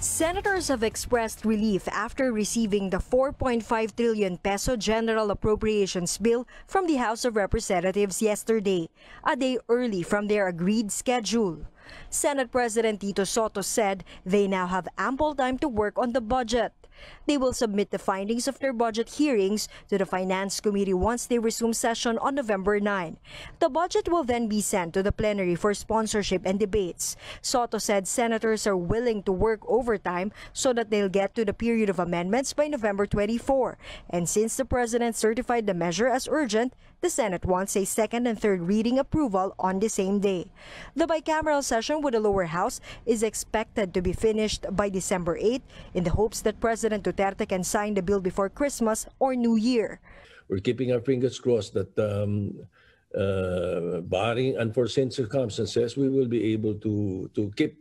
Senators have expressed relief after receiving the 4.5 trillion peso general appropriations bill from the House of Representatives yesterday, a day early from their agreed schedule. Senate President Tito Soto said they now have ample time to work on the budget. They will submit the findings of their budget hearings to the Finance Committee once they resume session on November 9. The budget will then be sent to the plenary for sponsorship and debates. Soto said senators are willing to work overtime so that they'll get to the period of amendments by November 24. And since the president certified the measure as urgent, the Senate wants a second and third reading approval on the same day. The bicameral session with the lower house is expected to be finished by December 8 in the hopes that President President Duterte can sign the bill before Christmas or New Year. We're keeping our fingers crossed that, um, uh, barring unforeseen circumstances, we will be able to, to keep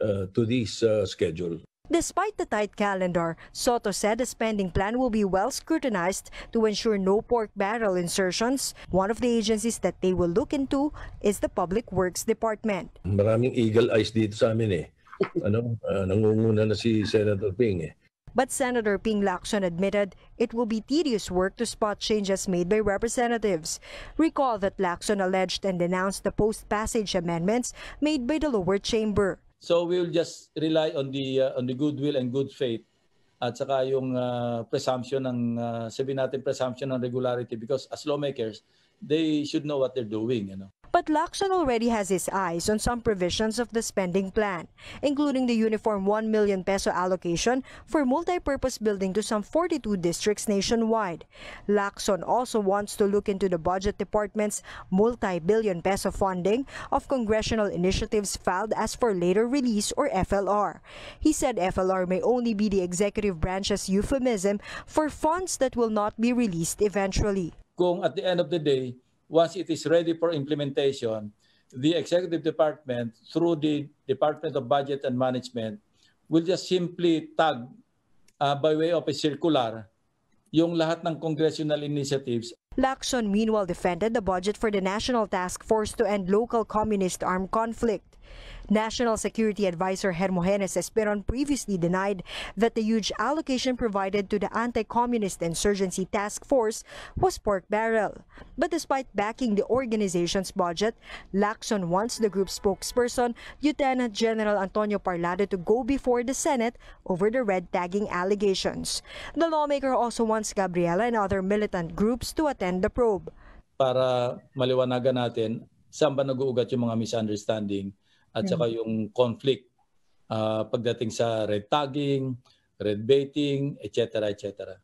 uh, to this uh, schedule. Despite the tight calendar, Soto said the spending plan will be well scrutinized to ensure no pork barrel insertions. One of the agencies that they will look into is the Public Works Department. Maraming eagle eyes dito sa amin eh. Ano, uh, nangunguna na si Senator Ping eh. But Senator Ping Lacson admitted it will be tedious work to spot changes made by representatives. Recall that Lacson alleged and denounced the post-passage amendments made by the lower chamber. So we will just rely on the uh, on the goodwill and good faith at saka yung uh, presumption ng uh, sabi natin presumption ng regularity because as lawmakers they should know what they're doing you know But Lacson already has his eyes on some provisions of the spending plan, including the uniform 1 million peso allocation for multi-purpose building to some 42 districts nationwide. Lacson also wants to look into the budget department's multi-billion peso funding of congressional initiatives filed as for later release or FLR. He said FLR may only be the executive branch's euphemism for funds that will not be released eventually. Kung at the end of the day, once it is ready for implementation, the executive department through the Department of Budget and Management will just simply tag uh, by way of a circular yung lahat ng congressional initiatives Lacson meanwhile defended the budget for the National Task Force to End Local Communist Armed Conflict. National Security Advisor Hermogenes Esperon previously denied that the huge allocation provided to the Anti-Communist Insurgency Task Force was pork barrel. But despite backing the organization's budget, Lacson wants the group's spokesperson, Lieutenant General Antonio Parlado, to go before the Senate over the red tagging allegations. The lawmaker also wants Gabriela and other militant groups to attend the probe. Para maliwanagan natin saan ba nag-uugat yung mga misunderstanding at hmm. saka yung conflict uh, pagdating sa red tagging, red baiting, etc. etc.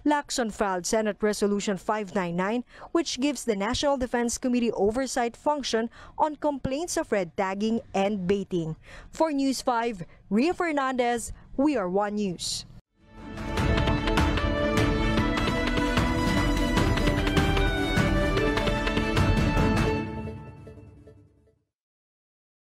Lacson filed Senate Resolution 599, which gives the National Defense Committee oversight function on complaints of red tagging and baiting. For News 5, Ria Fernandez, We Are One News.